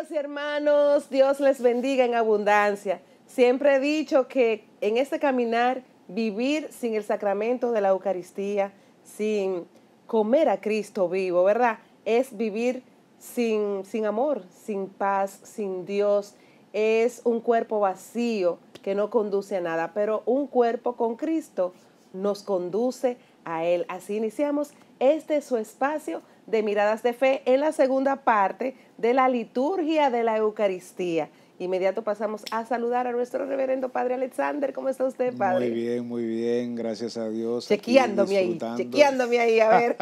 Hermanos hermanos, Dios les bendiga en abundancia. Siempre he dicho que en este caminar, vivir sin el sacramento de la Eucaristía, sin comer a Cristo vivo, ¿verdad? Es vivir sin, sin amor, sin paz, sin Dios. Es un cuerpo vacío que no conduce a nada, pero un cuerpo con Cristo nos conduce a Él. Así iniciamos este su espacio de miradas de fe en la segunda parte de la liturgia de la Eucaristía. Inmediato pasamos a saludar a nuestro reverendo Padre Alexander. ¿Cómo está usted, Padre? Muy bien, muy bien, gracias a Dios. Chequeándome ahí, chequeándome ahí, a ver.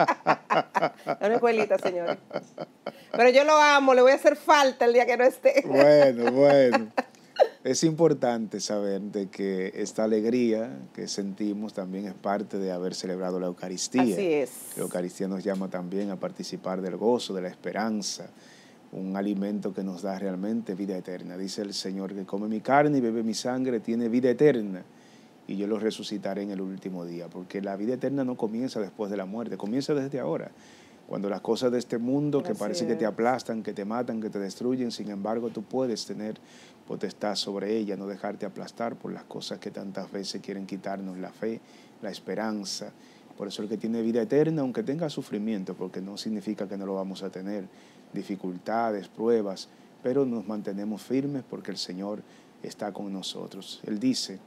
Una escuelita, señores. Pero yo lo amo, le voy a hacer falta el día que no esté. bueno, bueno. Es importante saber de que esta alegría que sentimos también es parte de haber celebrado la Eucaristía. Así es. La Eucaristía nos llama también a participar del gozo, de la esperanza, un alimento que nos da realmente vida eterna. Dice el Señor que come mi carne y bebe mi sangre, tiene vida eterna. Y yo lo resucitaré en el último día, porque la vida eterna no comienza después de la muerte, comienza desde ahora. Cuando las cosas de este mundo que parece que te aplastan, que te matan, que te destruyen, sin embargo tú puedes tener potestad sobre ella, no dejarte aplastar por las cosas que tantas veces quieren quitarnos la fe, la esperanza. Por eso el que tiene vida eterna, aunque tenga sufrimiento, porque no significa que no lo vamos a tener, dificultades, pruebas, pero nos mantenemos firmes porque el Señor está con nosotros. Él dice,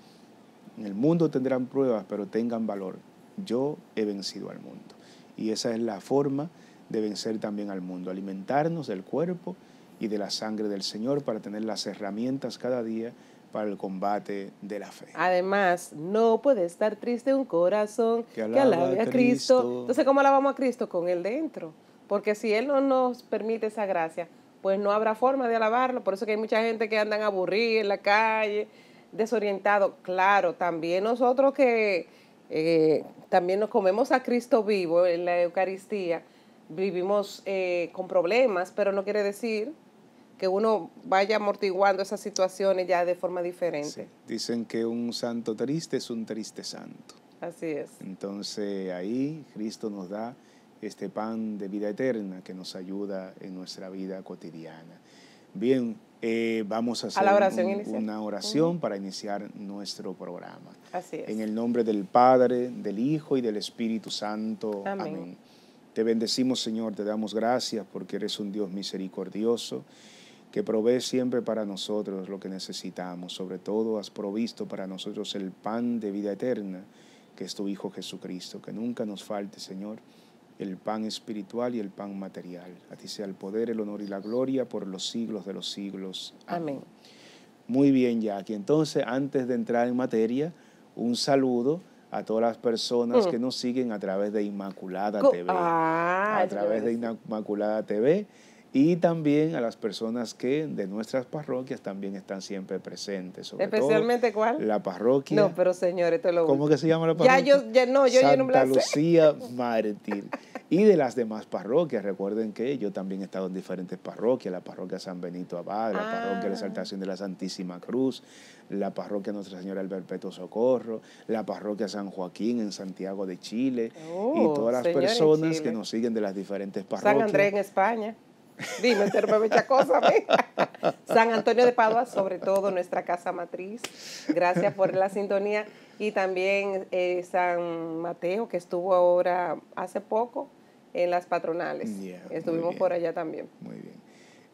en el mundo tendrán pruebas, pero tengan valor. Yo he vencido al mundo. Y esa es la forma de vencer también al mundo, alimentarnos del cuerpo y de la sangre del Señor para tener las herramientas cada día para el combate de la fe. Además, no puede estar triste un corazón que alabe, a, Cristo. a Cristo. Entonces, ¿cómo alabamos a Cristo? Con Él dentro. Porque si Él no nos permite esa gracia, pues no habrá forma de alabarlo. Por eso que hay mucha gente que andan aburrida en la calle, desorientado. Claro, también nosotros que eh, también nos comemos a Cristo vivo en la Eucaristía, vivimos eh, con problemas, pero no quiere decir que uno vaya amortiguando esas situaciones ya de forma diferente. Dicen que un santo triste es un triste santo. Así es. Entonces ahí Cristo nos da este pan de vida eterna que nos ayuda en nuestra vida cotidiana. Bien, eh, vamos a hacer una oración para iniciar nuestro programa. Así es. En el nombre del Padre, del Hijo y del Espíritu Santo. Amén. Te bendecimos, Señor, te damos gracias porque eres un Dios misericordioso que provee siempre para nosotros lo que necesitamos. Sobre todo has provisto para nosotros el pan de vida eterna, que es tu Hijo Jesucristo. Que nunca nos falte, Señor el pan espiritual y el pan material. A ti sea el poder, el honor y la gloria por los siglos de los siglos. Amén. Muy bien, Jackie. Entonces, antes de entrar en materia, un saludo a todas las personas que mm. nos siguen a través de Inmaculada TV. Ah, a través de Inmaculada TV y también a las personas que de nuestras parroquias también están siempre presentes. Especialmente cuál? La parroquia. No, pero señores, te lo ¿Cómo que se llama la parroquia? Ya yo, no, yo Santa Lucía Mártir. y de las demás parroquias. Recuerden que yo también he estado en diferentes parroquias, la parroquia San Benito Abad, la parroquia de la ah. Exaltación de la Santísima Cruz, la parroquia Nuestra Señora del Perpetuo Socorro, la parroquia San Joaquín en Santiago de Chile y oh, todas las personas que nos siguen de las diferentes parroquias. San Andrés en España. Dime, me mucha cosa. San Antonio de Padua, sobre todo nuestra casa matriz. Gracias por la sintonía. Y también eh, San Mateo, que estuvo ahora hace poco, en las patronales. Estuvimos por allá también. Muy bien.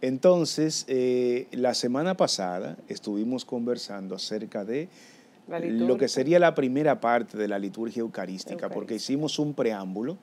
Entonces, eh, la semana pasada estuvimos conversando acerca de lo que sería la primera parte de la liturgia eucarística, porque hicimos un preámbulo.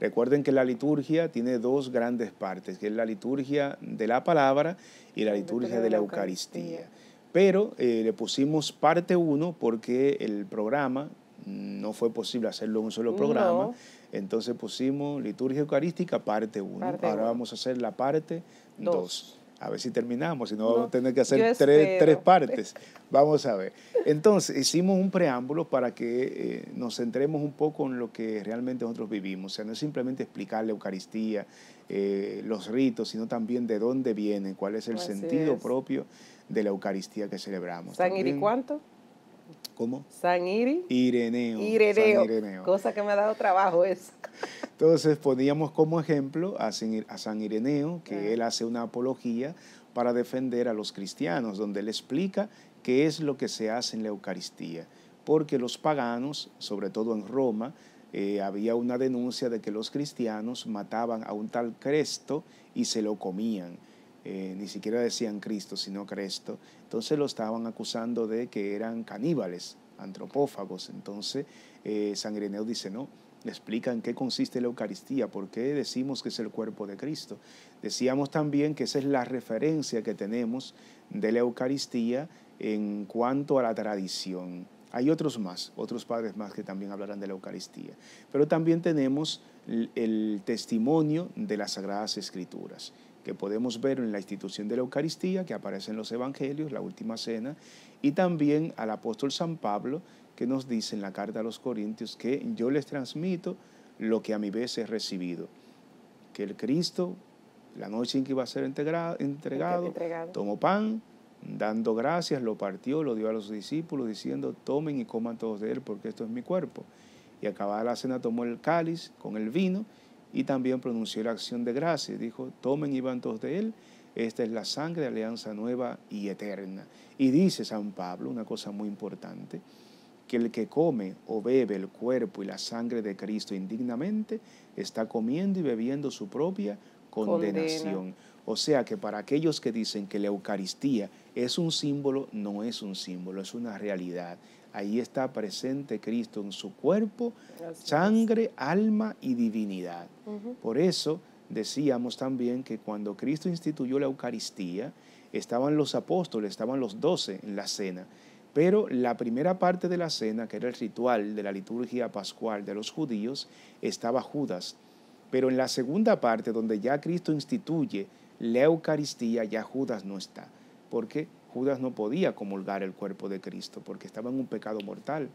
Recuerden que la liturgia tiene dos grandes partes, que es la liturgia de la palabra y la liturgia de, la Eucaristía. Pero eh, le pusimos parte uno porque el programa no fue posible hacerlo en un solo programa. Entonces pusimos liturgia eucarística parte 1. Ahora vamos a hacer la parte 2. A ver si terminamos, si no, vamos a tener que hacer tres, partes. Vamos a ver. Entonces, hicimos un preámbulo para que eh, nos centremos un poco en lo que realmente nosotros vivimos. O sea, no es simplemente explicar la Eucaristía, eh, los ritos, sino también de dónde vienen, cuál es el sentido propio de la Eucaristía que celebramos. ¿San cuánto? ¿Cómo? San Ireneo. Ireneo. San Ireneo. Cosa que me ha dado trabajo eso. Entonces poníamos como ejemplo a San Ireneo, que ah. él hace una apología para defender a los cristianos, donde él explica qué es lo que se hace en la Eucaristía. Porque los paganos, sobre todo en Roma, eh, había una denuncia de que los cristianos mataban a un tal Cresto y se lo comían. Eh, ni siquiera decían Cristo, sino Cresto. Entonces lo estaban acusando de que eran caníbales, antropófagos. Entonces eh, San Ireneo dice, no, le explica en qué consiste la Eucaristía, por qué decimos que es el cuerpo de Cristo. Decíamos también que esa es la referencia que tenemos de la Eucaristía en cuanto a la tradición. Hay otros más, otros padres más que también hablarán de la Eucaristía. Pero también tenemos el testimonio de las Sagradas Escrituras que podemos ver en la institución de la Eucaristía, que aparece en los Evangelios, la Última Cena, y también al apóstol San Pablo, que nos dice en la carta a los Corintios que yo les transmito lo que a mi vez he recibido, que el Cristo, la noche en que iba a ser entregado, entregado. tomó pan, dando gracias, lo partió, lo dio a los discípulos, diciendo, tomen y coman todos de él, porque esto es mi cuerpo. Y acabada la cena tomó el cáliz con el vino y también pronunció la acción de gracia. Dijo, tomen y van todos de él, esta es la sangre de alianza nueva y eterna. Y dice San Pablo una cosa muy importante, que el que come o bebe el cuerpo y la sangre de Cristo indignamente, está comiendo y bebiendo su propia condenación. O sea que para aquellos que dicen que la Eucaristía es un símbolo, no es un símbolo, es una realidad, Ahí está presente Cristo en su cuerpo, sangre, alma y divinidad. Por eso decíamos también que cuando Cristo instituyó la Eucaristía, estaban los apóstoles, estaban los doce en la cena. Pero la primera parte de la cena, que era el ritual de la liturgia pascual de los judíos, estaba Judas. Pero en la segunda parte, donde ya Cristo instituye la Eucaristía, ya Judas no está. Porque Judas no podía comulgar el cuerpo de Cristo porque estaba en un pecado mortal.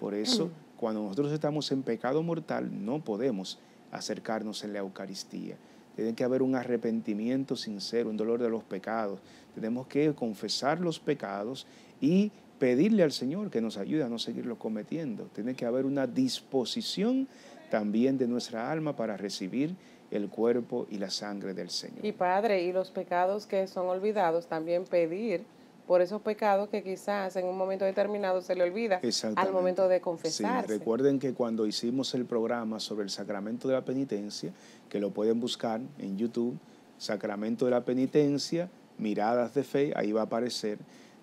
Por eso, cuando nosotros estamos en pecado mortal, no podemos acercarnos en la Eucaristía. Tiene que haber un arrepentimiento sincero, un dolor de los pecados. Tenemos que confesar los pecados y pedirle al Señor que nos ayude a no seguirlos cometiendo. Tiene que haber una disposición también de nuestra alma para recibir el cuerpo y la sangre del Señor. Y Padre, y los pecados que son olvidados, también pedir por esos pecados que quizás en un momento determinado se le olvida al momento de confesarse. Sí, recuerden que cuando hicimos el programa sobre el sacramento de la penitencia, que lo pueden buscar en YouTube, sacramento de la penitencia, miradas de fe, ahí va a aparecer,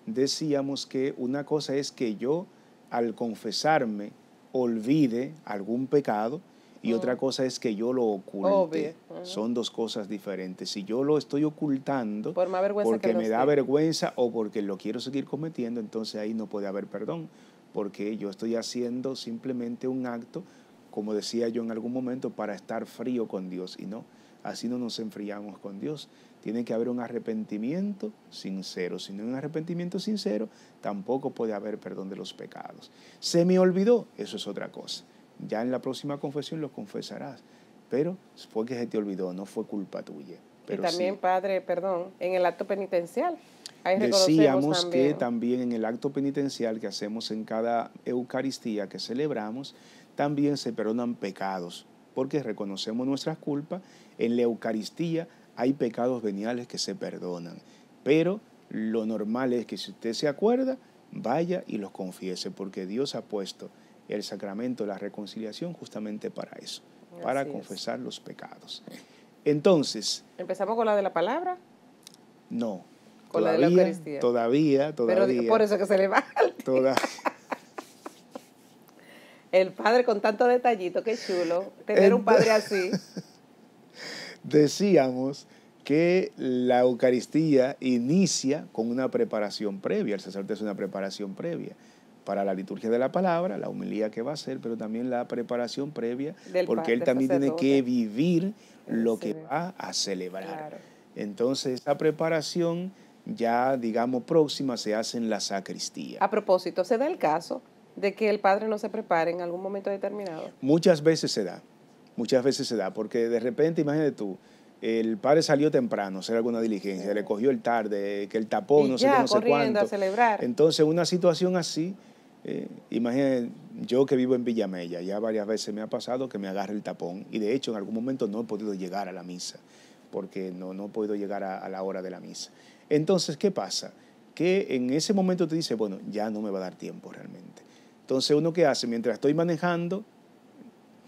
decíamos que una cosa es que yo al confesarme olvide algún pecado, y otra mm. cosa es que yo lo oculte. Son dos cosas diferentes. Si yo lo estoy ocultando porque me da vergüenza o porque lo quiero seguir cometiendo, entonces ahí no puede haber perdón, porque yo estoy haciendo simplemente un acto, como decía yo en algún momento, para estar frío con Dios y no. Así no nos enfriamos con Dios. Tiene que haber un arrepentimiento sincero. Si no hay un arrepentimiento sincero, tampoco puede haber perdón de los pecados. Se me olvidó, eso es otra cosa. Ya en la próxima confesión los confesarás, pero fue que se te olvidó, no fue culpa tuya. Pero y también, Padre, perdón, en el acto penitencial. Decíamos que también en el acto penitencial que hacemos en cada Eucaristía que celebramos, también se perdonan pecados, porque reconocemos nuestras culpas. En la Eucaristía hay pecados veniales que se perdonan, pero lo normal es que si usted se acuerda, vaya y los confiese, porque Dios ha puesto el sacramento de la reconciliación justamente para eso, para confesar los pecados. Entonces... ¿Empezamos con la de la palabra? No. Con la de la Eucaristía. Todavía, todavía. Pero por eso que se le va. Toda... el padre con tanto detallito, qué chulo, tener un padre así. Decíamos que la Eucaristía inicia con una preparación previa, el sacerdote es una preparación previa para la liturgia de la palabra, la humildad que va a ser, pero también la preparación previa, porque él también tiene que vivir lo que va a celebrar. Entonces, esa preparación ya, digamos, próxima se hace en la sacristía. A propósito, ¿se da el caso de que el padre no se prepare en algún momento determinado? Muchas veces se da, muchas veces se da, porque de repente, imagínate tú, el padre salió temprano a hacer alguna diligencia, le cogió el tarde, que el tapón, no sé qué, no sé A celebrar. Entonces, una situación así eh, imagínense, yo que vivo en Villamella, ya varias veces me ha pasado que me agarre el tapón y de hecho en algún momento no he podido llegar a la misa, porque no, no he podido llegar a, la hora de la misa. Entonces, ¿qué pasa? Que en ese momento te dice, bueno, ya no me va a dar tiempo realmente. Entonces, ¿uno qué hace? Mientras estoy manejando,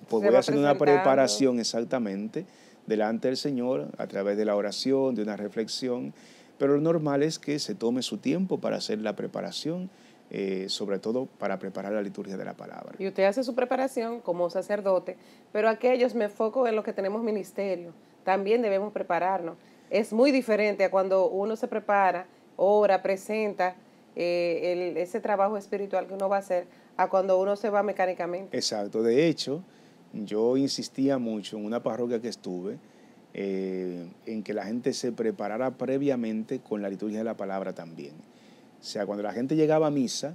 pues hacer voy haciendo una preparación exactamente delante del Señor a través de la oración, de una reflexión. Pero lo normal es que se tome su tiempo para hacer la preparación eh, sobre todo para preparar la liturgia de la palabra. Y usted hace su preparación como sacerdote, pero aquellos me enfoco en los que tenemos ministerio, también debemos prepararnos. Es muy diferente a cuando uno se prepara, ora, presenta eh, ese trabajo espiritual que uno va a hacer, a cuando uno se va mecánicamente. Exacto, de hecho, yo insistía mucho en una parroquia que estuve, eh, en que la gente se preparara previamente con la liturgia de la palabra también o sea, cuando la gente llegaba a misa,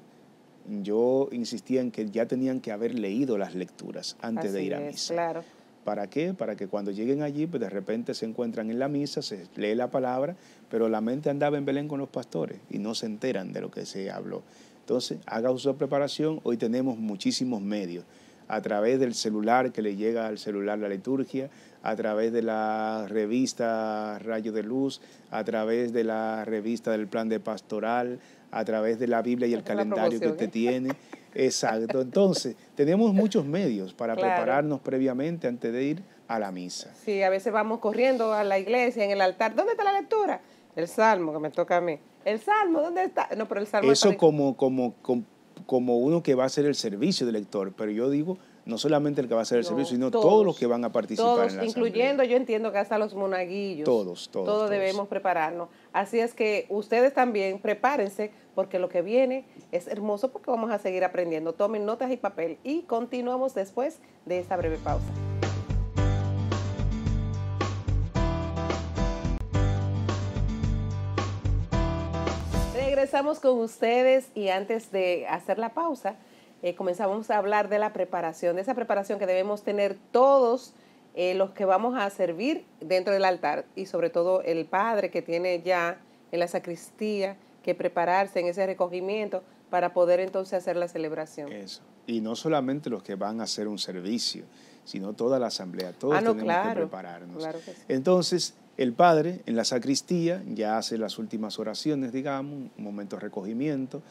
yo insistía en que ya tenían que haber leído las lecturas antes de ir a misa. claro. ¿Para qué? Para que cuando lleguen allí, pues de repente se encuentran en la misa, se lee la palabra, pero la mente andaba en Belén con los pastores y no se enteran de lo que se habló. Entonces, haga uso de preparación. Hoy tenemos muchísimos medios a través del celular que le llega al celular la liturgia, a través de la revista Rayo de Luz, a través de la revista del plan de pastoral, a través de la Biblia y el calendario que usted ¿eh? tiene. Exacto. Entonces, tenemos muchos medios para prepararnos previamente antes de ir a la misa. Sí, a veces vamos corriendo a la iglesia, en el altar. ¿Dónde está la lectura? El salmo que me toca a mí. El salmo, ¿dónde está? No, pero el salmo. Eso como, como como uno que va a hacer el servicio del lector, pero yo digo no solamente el que va a hacer el servicio, sino todos, los que van a participar en la incluyendo yo entiendo que hasta los monaguillos. Todos, todos. Todos debemos prepararnos. Así es que ustedes también prepárense porque lo que viene es hermoso porque vamos a seguir aprendiendo. Tomen notas y papel y continuamos después de esta breve pausa. regresamos con ustedes y antes de hacer la pausa, eh, comenzamos a hablar de la preparación, de esa preparación que debemos tener todos eh, los que vamos a servir dentro del altar y sobre todo el padre que tiene ya en la sacristía que prepararse en ese recogimiento para poder entonces hacer la celebración. Eso. Y no solamente los que van a hacer un servicio, sino toda la asamblea, todos ah, tenemos que prepararnos. Entonces, el padre en la sacristía ya hace las últimas oraciones, digamos, un momento de recogimiento,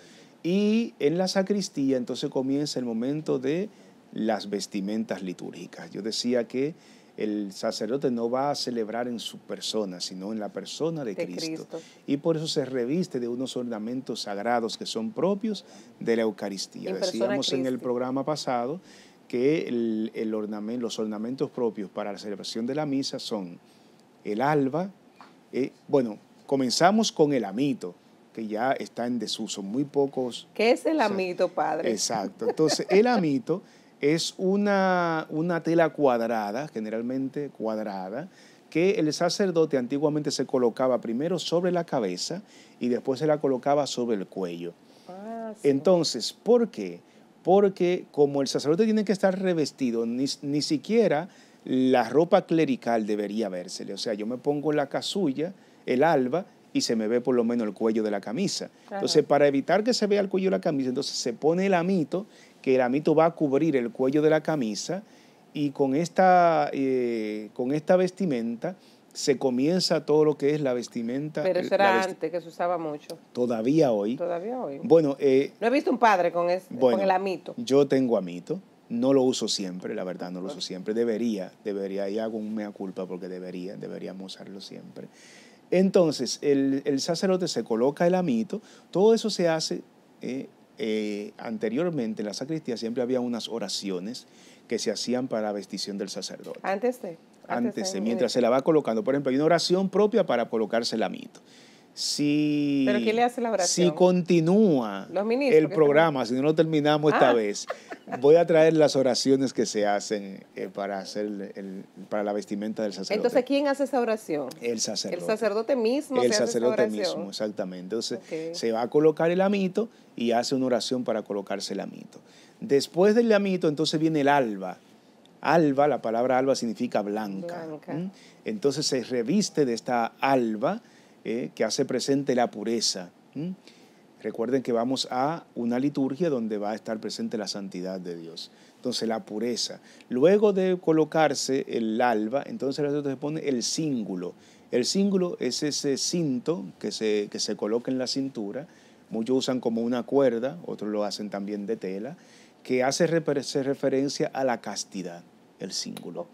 y en la sacristía entonces comienza el momento de las vestimentas litúrgicas. Yo decía que el sacerdote no va a celebrar en su persona, sino en la persona de, Cristo. Y por eso se reviste de unos ornamentos sagrados que son propios de la Eucaristía. Decíamos en el programa pasado que los ornamentos propios para la celebración de la misa son el alba. Eh, bueno, comenzamos con el amito, que ya está en desuso, muy pocos. ¿Qué es el amito, padre? Exacto. Entonces, el amito es una, una tela cuadrada, generalmente cuadrada, que el sacerdote antiguamente se colocaba primero sobre la cabeza y después se la colocaba sobre el cuello. Ah, entonces, ¿por qué? Porque como el sacerdote tiene que estar revestido, ni siquiera la ropa clerical debería versele, O sea, yo me pongo la casulla, el alba, y se me ve por lo menos el cuello de la camisa. Entonces, para evitar que se vea el cuello de la camisa, entonces se pone el amito, que el amito va a cubrir el cuello de la camisa, y con esta, eh, con esta vestimenta se comienza todo lo que es la vestimenta. Pero eh, eso era antes, que se usaba mucho. Todavía hoy. Todavía hoy. Bueno, eh, no he visto un padre con el amito. Yo tengo amito. No lo uso siempre, la verdad, no lo uso siempre. Debería, debería, y hago un mea culpa porque debería, deberíamos usarlo siempre. Entonces, el, sacerdote se coloca el amito, todo eso se hace. Eh, eh, anteriormente en la sacristía siempre había unas oraciones que se hacían para la vestición del sacerdote. Antes de. Antes, de, eh. mientras se la va colocando. Por ejemplo, hay una oración propia para colocarse el amito si, si continúa el programa, si no lo terminamos esta ah. vez, voy a traer las oraciones que se hacen eh, para, hacer para la vestimenta del sacerdote. Entonces, ¿quién hace esa oración? El sacerdote. El sacerdote mismo. El sacerdote mismo, exactamente. Entonces, se va a colocar el amito y hace una oración para colocarse el amito. Después del amito, entonces viene el alba. Alba, la palabra alba significa blanca. ¿Mm? Entonces se reviste de esta alba eh, que hace presente la pureza. Recuerden que vamos a una liturgia donde va a estar presente la santidad de Dios. Entonces la pureza. Luego de colocarse el alba, entonces se pone el cíngulo. El cíngulo es ese cinto que se, que se coloca en la cintura. Muchos usan como una cuerda, otros lo hacen también de tela, que hace referencia a la castidad, el cíngulo,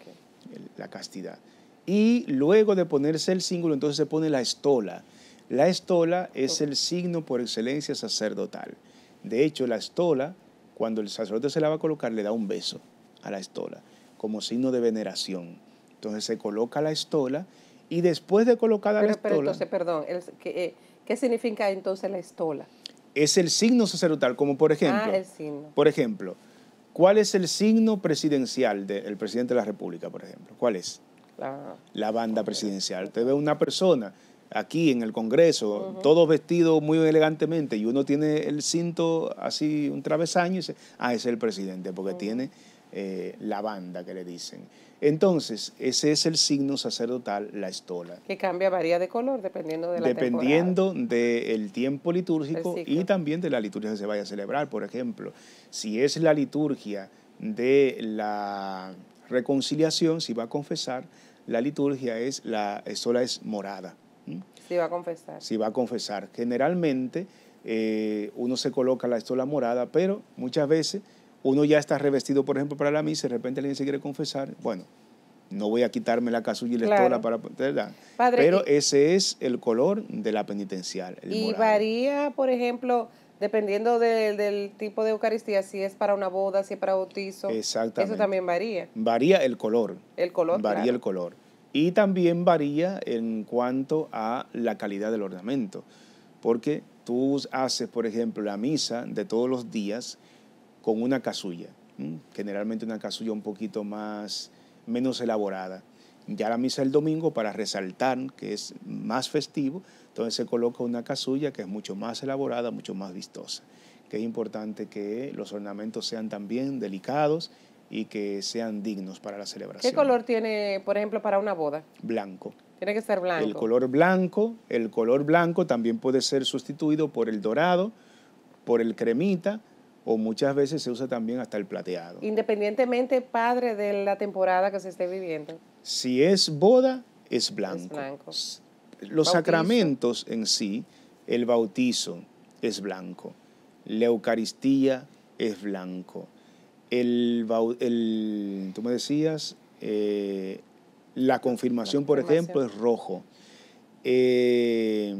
la castidad. Y luego de ponerse el símbolo, entonces se pone la estola. La estola es el signo por excelencia sacerdotal. De hecho, la estola, cuando el sacerdote se la va a colocar, le da un beso a la estola, como signo de veneración. Entonces se coloca la estola y después de colocada la estola... Pero entonces, perdón, eh, ¿qué, significa entonces la estola? Es el signo sacerdotal, como por ah, ejemplo... Ah, el signo. Por ejemplo, ¿cuál es el signo presidencial del presidente de la República, por ejemplo? ¿Cuál es? la, banda presidencial. Te ve una persona aquí en el Congreso, todo vestido muy elegantemente, y uno tiene el cinto así, un travesaño, y dice, ah, es el presidente, porque tiene eh, la banda que le dicen. Entonces, ese es el signo sacerdotal, la estola. Que cambia, varía de color dependiendo de la Dependiendo del tiempo litúrgico y también de la liturgia que se vaya a celebrar. Por ejemplo, si es la liturgia de la reconciliación, si va a confesar, la liturgia es, la estola eh, es morada. Si va a confesar. Si va a confesar. Generalmente eh, uno se coloca la estola morada, pero muchas veces uno ya está revestido, por ejemplo, para la misa y de repente alguien se quiere confesar. Bueno, no voy a quitarme la casulla y la estola para... ¿verdad? pero ese es el color de la penitencial. y varía, por ejemplo Dependiendo del tipo de Eucaristía, si es para una boda, si es para bautizo. Exactamente. Eso también varía. Varía el color. El color. Varía el color. Y también varía en cuanto a la calidad del ornamento. Porque tú haces, por ejemplo, la misa de todos los días con una casulla. Generalmente una casulla un poquito más, menos elaborada ya la misa el domingo para resaltar que es más festivo, entonces se coloca una casulla que es mucho más elaborada, mucho más vistosa, que es importante que los ornamentos sean también delicados y que sean dignos para la celebración. ¿Qué color tiene, por ejemplo, para una boda? Blanco. Tiene que ser blanco. El color blanco, el color blanco también puede ser sustituido por el dorado, por el cremita, o muchas veces se usa también hasta el plateado. Independientemente, padre, de la temporada que se esté viviendo. Si es boda, es blanco. Los sacramentos en sí, el bautizo es blanco, la Eucaristía es blanco, tú me decías, eh, la, confirmación, por ejemplo, es rojo. Eh,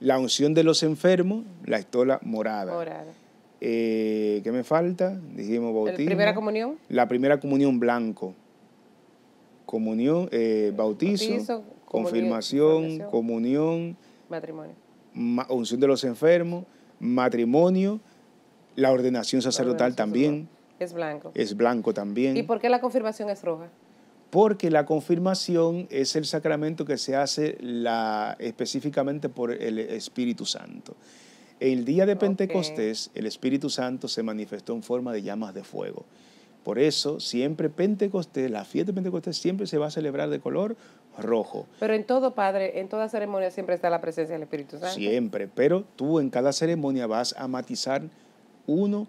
la unción de los enfermos, la estola morada. Eh, ¿Qué me falta? Dijimos ¿La primera comunión? La primera comunión blanco comunión, eh, bautizo, confirmación, comunión, matrimonio. unción de los enfermos, matrimonio, la ordenación sacerdotal también. Es blanco. Es blanco también. ¿Y por qué la confirmación es roja? Porque la confirmación es el sacramento que se hace la, específicamente por el Espíritu Santo. El día de Pentecostés, el Espíritu Santo se manifestó en forma de llamas de fuego. Por eso, siempre Pentecostés, la fiesta de Pentecostés siempre se va a celebrar de color rojo. Pero en todo, Padre, en toda ceremonia siempre está la presencia del Espíritu Santo. Siempre, pero tú en cada ceremonia vas a matizar uno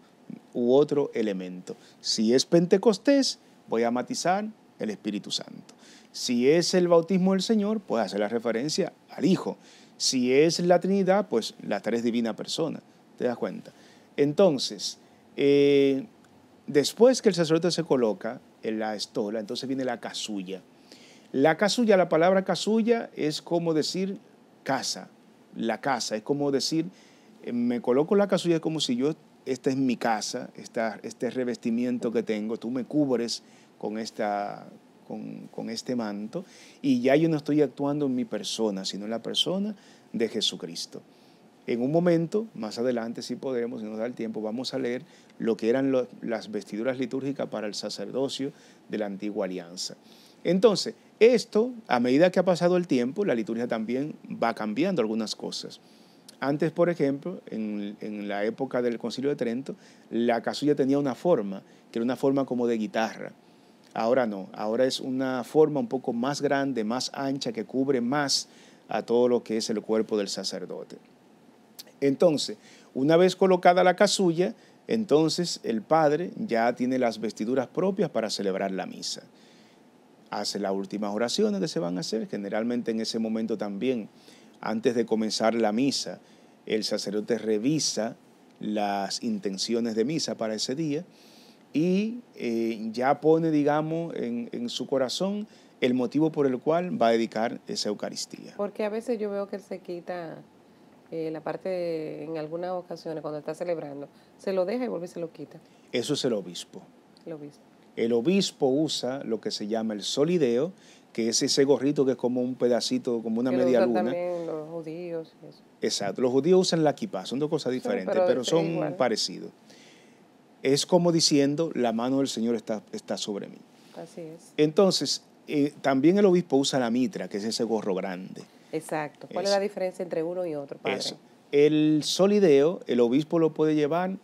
u otro elemento. Si es Pentecostés, voy a matizar el Espíritu Santo. Si es el bautismo del Señor, pues hacer la referencia al Hijo. Si es la Trinidad, pues las tres divinas personas. ¿Te das cuenta? Entonces, eh, Después que el sacerdote se coloca en la estola, entonces viene la casulla. La casulla, la palabra casulla es como decir casa, la casa, es como decir, eh, me coloco la casulla como si yo, esta es mi casa, esta, este revestimiento que tengo, tú me cubres con, esta, con este manto y ya yo no estoy actuando en mi persona, sino en la persona de Jesucristo. En un momento, más adelante, si podemos, si nos da el tiempo, vamos a leer lo que eran las vestiduras litúrgicas para el sacerdocio de la antigua alianza. Entonces, esto, a medida que ha pasado el tiempo, la liturgia también va cambiando algunas cosas. Antes, por ejemplo, en, en la época del Concilio de Trento, la casulla tenía una forma, que era una forma como de guitarra. Ahora no, ahora es una forma un poco más grande, más ancha, que cubre más a todo lo que es el cuerpo del sacerdote. Entonces, una vez colocada la casulla, entonces el padre ya tiene las vestiduras propias para celebrar la misa. Hace las últimas oraciones que se van a hacer, generalmente en ese momento también, antes de comenzar la misa, el sacerdote revisa las intenciones de misa para ese día y eh, ya pone, digamos, en, en su corazón el motivo por el cual va a dedicar esa Eucaristía. Porque a veces yo veo que él se quita eh, la parte en algunas ocasiones cuando está celebrando, se lo deja y vuelve y se lo quita. Eso es el obispo. El obispo. usa lo que se llama el solideo, que es ese gorrito que es como un pedacito, como una media luna. También los judíos. Exacto, los judíos usan la equipa, son dos cosas diferentes, pero, son parecidos. Es como diciendo, la mano del Señor está, está sobre mí. Así es. Entonces, eh, también el obispo usa la mitra, que es ese gorro grande Exacto. ¿Cuál es, la diferencia entre uno y otro, padre? el solideo, el obispo lo puede llevar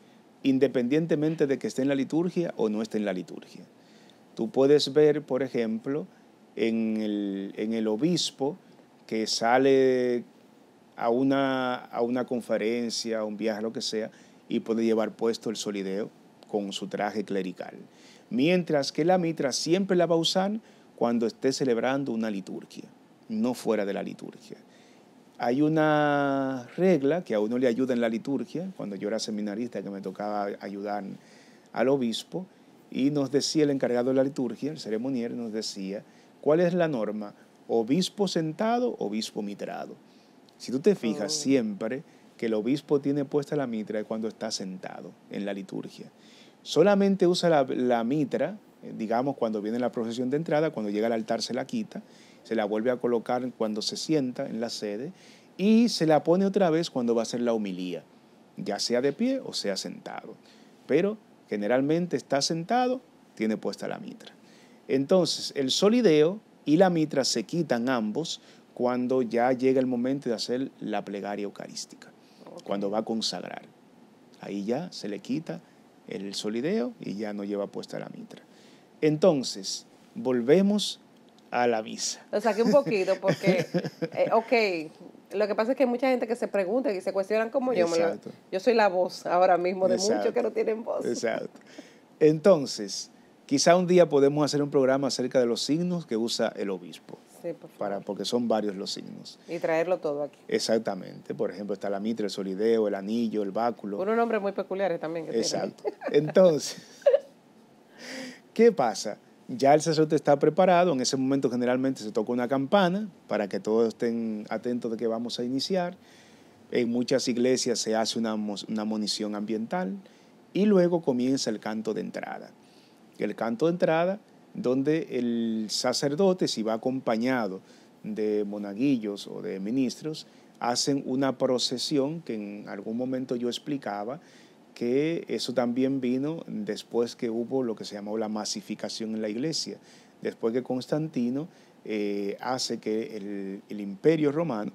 independientemente de que esté en la liturgia o no esté en la liturgia. Tú puedes ver, por ejemplo, en el, obispo que sale a una, a una conferencia, a un viaje, lo que sea, y puede llevar puesto el solideo con su traje clerical. Mientras que la mitra siempre la va a usar cuando esté celebrando una liturgia no fuera de la liturgia. Hay una regla que a uno le ayuda en la liturgia, cuando yo era seminarista que me tocaba ayudar al obispo, y nos decía el encargado de la liturgia, el ceremonial, nos decía, ¿cuál es la norma? Obispo sentado, obispo mitrado. Si tú te fijas oh. siempre que el obispo tiene puesta la mitra es cuando está sentado en la liturgia. Solamente usa la, la mitra, eh, digamos, cuando viene la procesión de entrada, cuando llega al altar se la quita, se la vuelve a colocar cuando se sienta en la sede y se la pone otra vez cuando va a hacer la homilía, ya sea de pie o sea sentado. Pero generalmente está sentado, tiene puesta la mitra. Entonces, el solideo y la mitra se quitan ambos cuando ya llega el momento de hacer la plegaria eucarística, cuando va a consagrar. Ahí ya se le quita el solideo y ya no lleva puesta la mitra. Entonces, volvemos a la misa. Lo saqué un poquito porque, eh, ok, lo que pasa es que hay mucha gente que se pregunta y se cuestionan como yo. Me yo soy la voz ahora mismo de muchos que no tienen voz. Exacto. Entonces, quizá un día podemos hacer un programa acerca de los signos que usa el obispo. Sí, por para, porque son varios los signos. Y traerlo todo aquí. Exactamente. Por ejemplo, está la mitra, el solideo, el anillo, el báculo. Unos nombres muy peculiares también. Que Exacto. Entonces, ¿qué pasa? Ya el sacerdote está preparado, en ese momento generalmente se toca una campana para que todos estén atentos de que vamos a iniciar. En muchas iglesias se hace una, una munición ambiental y luego comienza el canto de entrada. El canto de entrada donde el sacerdote, si va acompañado de monaguillos o de ministros, hacen una procesión que en algún momento yo explicaba, que eso también vino después que hubo lo que se llamó la masificación en la iglesia, después que Constantino eh, hace que el, imperio romano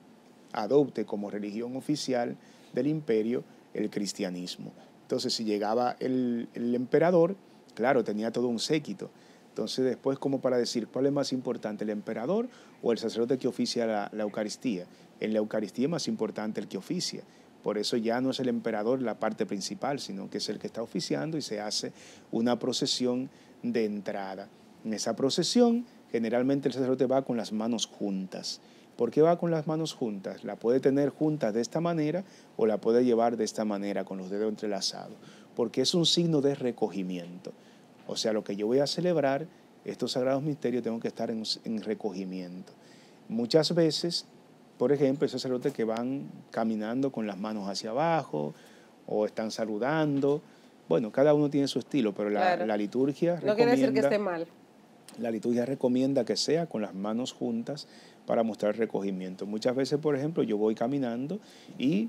adopte como religión oficial del imperio el cristianismo. Entonces, si llegaba el, emperador, claro, tenía todo un séquito. Entonces, después, como para decir, ¿cuál es más importante, el emperador o el sacerdote que oficia la, la Eucaristía? En la Eucaristía es más importante el que oficia. Por eso ya no es el emperador la parte principal, sino que es el que está oficiando y se hace una procesión de entrada. En esa procesión, generalmente el sacerdote va con las manos juntas. ¿Por qué va con las manos juntas? La puede tener juntas de esta manera o la puede llevar de esta manera, con los dedos entrelazados, porque es un signo de recogimiento. O sea, lo que yo voy a celebrar, estos sagrados misterios, tengo que estar en, recogimiento. Muchas veces por ejemplo, esos sacerdotes que van caminando con las manos hacia abajo o están saludando. Bueno, cada uno tiene su estilo, pero la, la liturgia... No quiere decir que esté mal. La liturgia recomienda que sea con las manos juntas para mostrar recogimiento. Muchas veces, por ejemplo, yo voy caminando y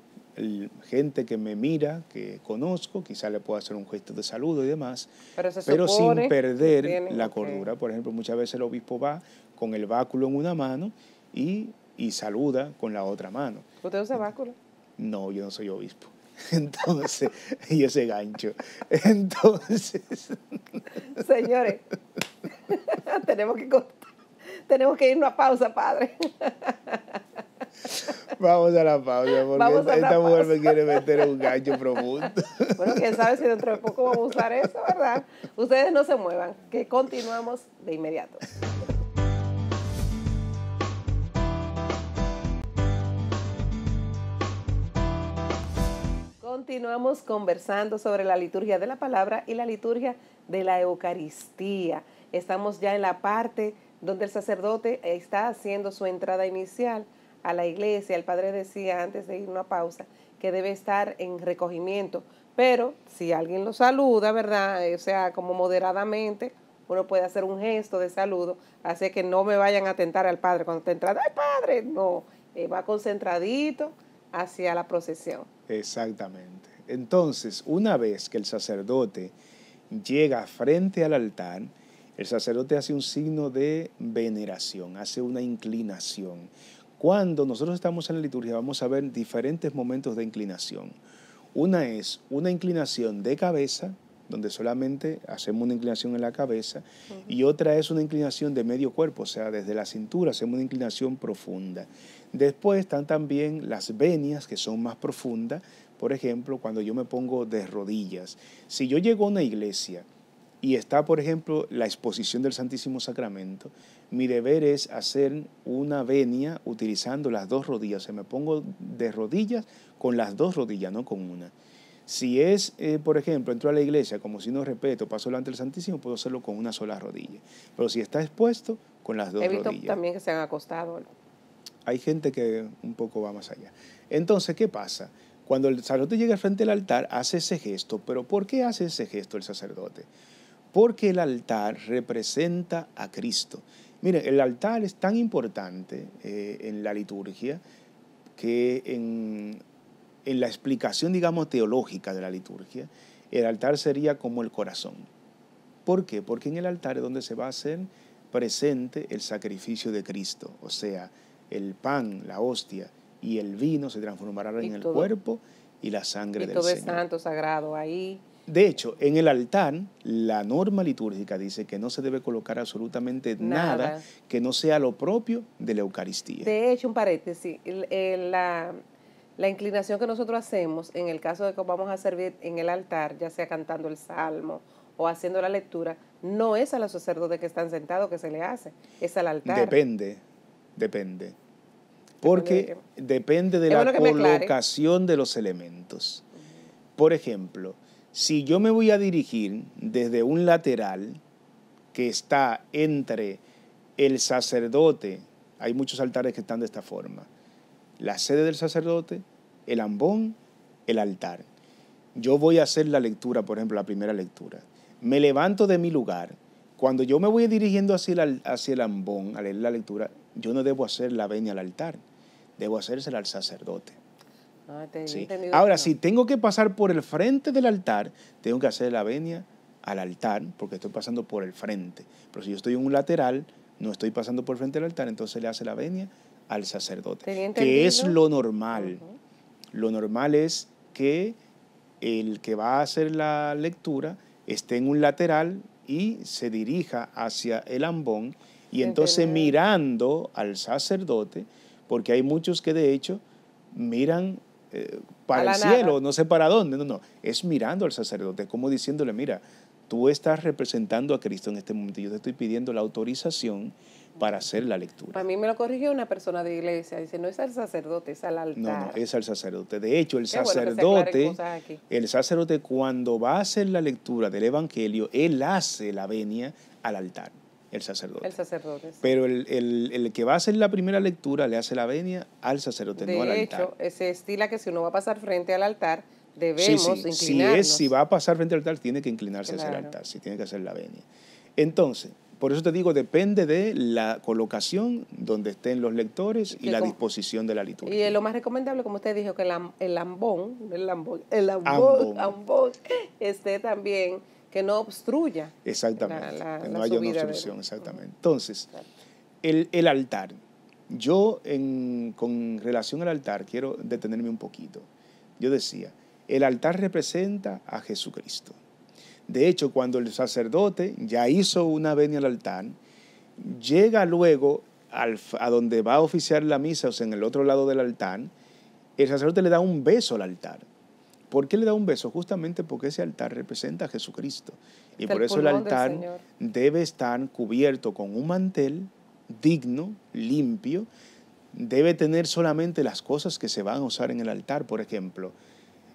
gente que me mira, que conozco, quizá le puedo hacer un gesto de saludo y demás, pero, sin perder la cordura. Por ejemplo, muchas veces el obispo va con el báculo en una mano y y saluda con la otra mano. ¿Usted usa báculo? No, yo no soy obispo. Entonces, y ese gancho. Entonces. Señores, tenemos que, tenemos que irnos a pausa, padre. Vamos a la pausa, porque esta, mujer me quiere meter un gancho profundo. Bueno, quién sabe si dentro de poco vamos a usar eso, ¿verdad? Ustedes no se muevan, que continuamos de inmediato. Continuamos conversando sobre la liturgia de la palabra y la liturgia de la Eucaristía. Estamos ya en la parte donde el sacerdote está haciendo su entrada inicial a la iglesia. El padre decía antes de ir una pausa que debe estar en recogimiento, pero si alguien lo saluda, ¿verdad? O sea, como moderadamente, uno puede hacer un gesto de saludo, así que no me vayan a tentar al padre cuando te entras, ¡ay padre! No, eh, va concentradito hacia la procesión. Exactamente. Entonces, una vez que el sacerdote llega frente al altar, el sacerdote hace un signo de veneración, hace una inclinación. Cuando nosotros estamos en la liturgia vamos a ver diferentes momentos de inclinación. Una es una inclinación de cabeza, donde solamente hacemos una inclinación en la cabeza, y otra es una inclinación de medio cuerpo, o sea, desde la cintura hacemos una inclinación profunda. Después están también las venias, que son más profundas, por ejemplo, cuando yo me pongo de rodillas. Si yo llego a una iglesia y está, por ejemplo, la exposición del Santísimo Sacramento, mi deber es hacer una venia utilizando las dos rodillas. O sea, me pongo de rodillas con las dos rodillas, no con una. Si es, eh, por ejemplo, entró a la iglesia como si no respeto, paso delante del Santísimo, puedo hacerlo con una sola rodilla. Pero si está expuesto, con las dos rodillas. Evito también que se han acostado. Hay gente que un poco va más allá. Entonces, ¿qué pasa? Cuando el sacerdote llega frente al altar, hace ese gesto. ¿Pero por qué hace ese gesto el sacerdote? Porque el altar representa a Cristo. Mire, el altar es tan importante eh, en la liturgia que en en la explicación, digamos, teológica de la liturgia, el altar sería como el corazón. ¿Por qué? Porque en el altar es donde se va a hacer presente el sacrificio de Cristo, o sea, el pan, la hostia y el vino se transformarán en el cuerpo y la sangre de del todo santo, sagrado ahí. De hecho, en el altar, la norma litúrgica dice que no se debe colocar absolutamente nada, que no sea lo propio de la Eucaristía. De hecho, un paréntesis, la, la inclinación que nosotros hacemos en el caso de que vamos a servir en el altar, ya sea cantando el salmo o haciendo la lectura, no es a los sacerdotes que están sentados que se le hace, es al altar. Depende, depende. Porque depende de, la colocación de los elementos. Por ejemplo, si yo me voy a dirigir desde un lateral que está entre el sacerdote, hay muchos altares que están de esta forma, la sede del sacerdote, el ambón, el altar. Yo voy a hacer la lectura, por ejemplo, la primera lectura. Me levanto de mi lugar. Cuando yo me voy dirigiendo hacia el, hacia el ambón a leer la lectura, yo no debo hacer la venia al altar, debo hacérsela al sacerdote. Ah, sí. Ahora, si tengo que pasar por el frente del altar, tengo que hacer la venia al altar, porque estoy pasando por el frente. Pero si yo estoy en un lateral, no estoy pasando por el frente del altar, entonces le hace la venia al sacerdote, que es lo normal. Lo normal es que el que va a hacer la lectura esté en un lateral y se dirija hacia el ambón y entonces mirando al sacerdote, porque hay muchos que de hecho miran eh, para el cielo, no sé para dónde, no, no, es mirando al sacerdote, como diciéndole, mira, tú estás representando a Cristo en este momento, yo te estoy pidiendo la autorización para hacer la lectura. Para mí me lo corrigió una persona de iglesia, dice, no es al sacerdote, es al altar. No, no, es al sacerdote. De hecho, el sacerdote, el sacerdote cuando va a hacer la lectura del Evangelio, él hace la venia al altar, el sacerdote. El sacerdote. Pero el, que va a hacer la primera lectura le hace la venia al sacerdote, de no al altar. De hecho, se estila que si uno va a pasar frente al altar, debemos sí, Si, es, si va a pasar frente al altar, tiene que inclinarse hacia el altar, si tiene que hacer la venia. Entonces, por eso te digo, depende de la colocación donde estén los lectores y, la disposición de la liturgia. Y lo más recomendable, como usted dijo, que el, lambón, el ambón, el ambón. esté también, que no obstruya. Exactamente, la, que no haya una obstrucción, exactamente. Entonces, el, el altar. Yo, en, con relación al altar, quiero detenerme un poquito. Yo decía, el altar representa a Jesucristo. De hecho, cuando el sacerdote ya hizo una venia al altar, llega luego al, a donde va a oficiar la misa, o sea, en el otro lado del altar, el sacerdote le da un beso al altar. ¿Por qué le da un beso? Justamente porque ese altar representa a Jesucristo. Y por eso el altar debe estar cubierto con un mantel digno, limpio. Debe tener solamente las cosas que se van a usar en el altar, por ejemplo.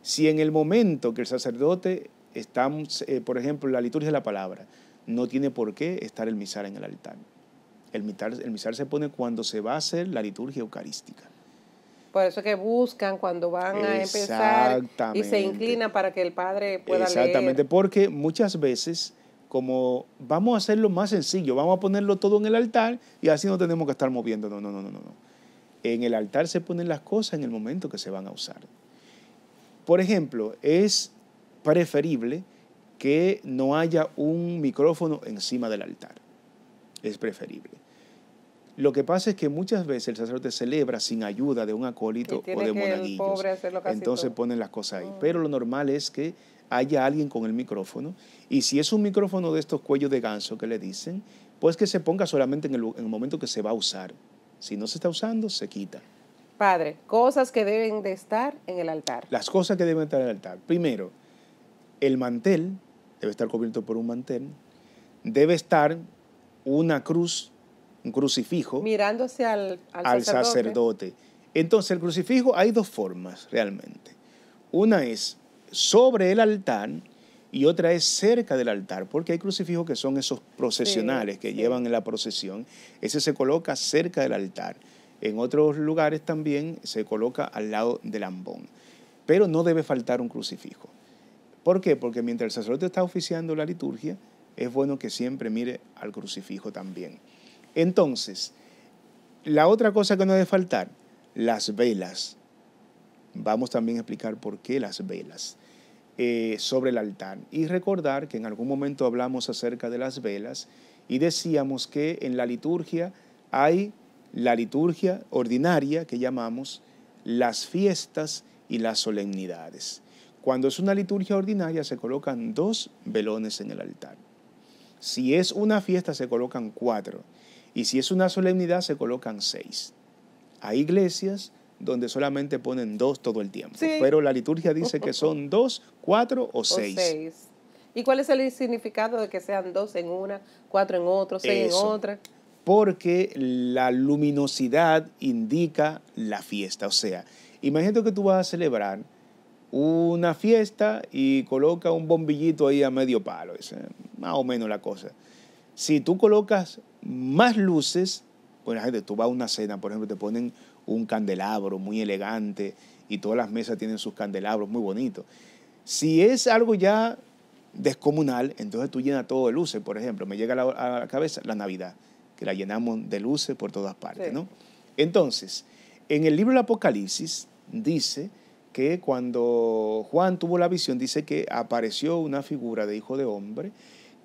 Si en el momento que el sacerdote Estamos, eh, por ejemplo, la liturgia de la palabra. No tiene por qué estar el misar en el altar. El misal, el misal se pone cuando se va a hacer la liturgia eucarística. Por eso que buscan cuando van a empezar y se inclina para que el Padre pueda Exactamente, porque muchas veces, como vamos a hacerlo más sencillo, vamos a ponerlo todo en el altar y así no tenemos que estar moviendo. No, no, no, no, no. En el altar se ponen las cosas en el momento que se van a usar. Por ejemplo, es preferible que no haya un micrófono encima del altar. Es preferible. Lo que pasa es que muchas veces el sacerdote celebra sin ayuda de un acólito o de monaguillos. Entonces ponen las cosas ahí. Ah. Pero lo normal es que haya alguien con el micrófono. Y si es un micrófono de estos cuellos de ganso que le dicen, pues que se ponga solamente en el, en el momento que se va a usar. Si no se está usando, se quita. Padre, cosas que deben de estar en el altar. Las cosas que deben estar en el altar. Primero, el mantel debe estar cubierto por un mantel. Debe estar una cruz, un crucifijo. Mirándose al, al sacerdote. Entonces, el crucifijo hay dos formas realmente. Una es sobre el altar y otra es cerca del altar, porque hay crucifijos que son esos procesionales que llevan en la procesión. Ese se coloca cerca del altar. En otros lugares también se coloca al lado del ambón. Pero no debe faltar un crucifijo. ¿Por qué? Porque mientras el sacerdote está oficiando la liturgia, es bueno que siempre mire al crucifijo también. Entonces, la otra cosa que no debe faltar, las velas. Vamos también a explicar por qué las velas eh, sobre el altar. Y recordar que en algún momento hablamos acerca de las velas y decíamos que en la liturgia hay la liturgia ordinaria que llamamos las fiestas y las solemnidades. Cuando es una liturgia ordinaria se colocan dos velones en el altar. Si es una fiesta se colocan cuatro y si es una solemnidad se colocan seis. Hay iglesias donde solamente ponen dos todo el tiempo, pero la liturgia dice que son dos, cuatro o seis. ¿Y cuál es el significado de que sean dos en una, cuatro en otro, seis en otra? Porque la luminosidad indica la fiesta. O sea, imagínate que tú vas a celebrar una fiesta y coloca un bombillito ahí a medio palo. Es más o menos la cosa. Si tú colocas más luces, bueno, la gente, tú vas a una cena, por ejemplo, te ponen un candelabro muy elegante y todas las mesas tienen sus candelabros muy bonitos. Si es algo ya descomunal, entonces tú llenas todo de luces. Por ejemplo, me llega a la, cabeza la Navidad, que la llenamos de luces por todas partes, ¿no? Entonces, en el libro del Apocalipsis dice que cuando Juan tuvo la visión, dice que apareció una figura de hijo de hombre,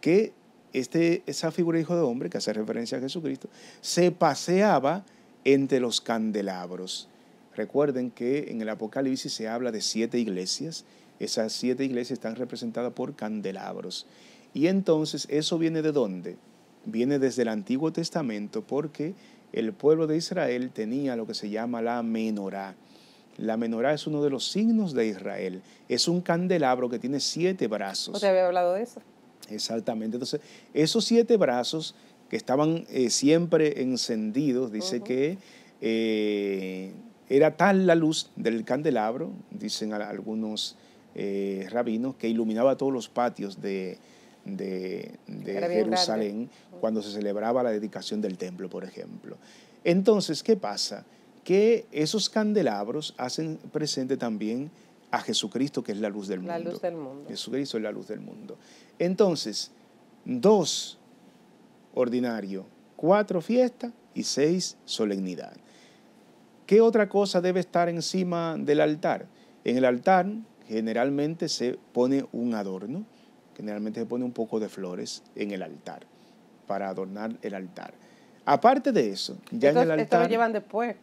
que este, esa figura de hijo de hombre, que hace referencia a Jesucristo, se paseaba entre los candelabros. Recuerden que en el Apocalipsis se habla de siete iglesias. Esas siete iglesias están representadas por candelabros. Y entonces, ¿eso viene de dónde? Viene desde el Antiguo Testamento porque el pueblo de Israel tenía lo que se llama la menorá. La menorá es uno de los signos de Israel. Es un candelabro que tiene siete brazos. Usted había hablado de eso. Exactamente. Entonces, esos siete brazos que estaban eh, siempre encendidos, dice que eh, era tal la luz del candelabro, dicen algunos eh, rabinos, que iluminaba todos los patios de, Jerusalén cuando se celebraba la dedicación del templo, por ejemplo. Entonces, ¿qué pasa? que esos candelabros hacen presente también a Jesucristo, que es la luz del mundo. La luz del mundo. Jesucristo es la luz del mundo. Entonces, dos ordinario, cuatro fiesta, y seis solemnidad. ¿Qué otra cosa debe estar encima del altar? En el altar generalmente se pone un adorno, generalmente se pone un poco de flores en el altar, para adornar el altar. Aparte de eso, ya en el altar... Esto lo llevan después.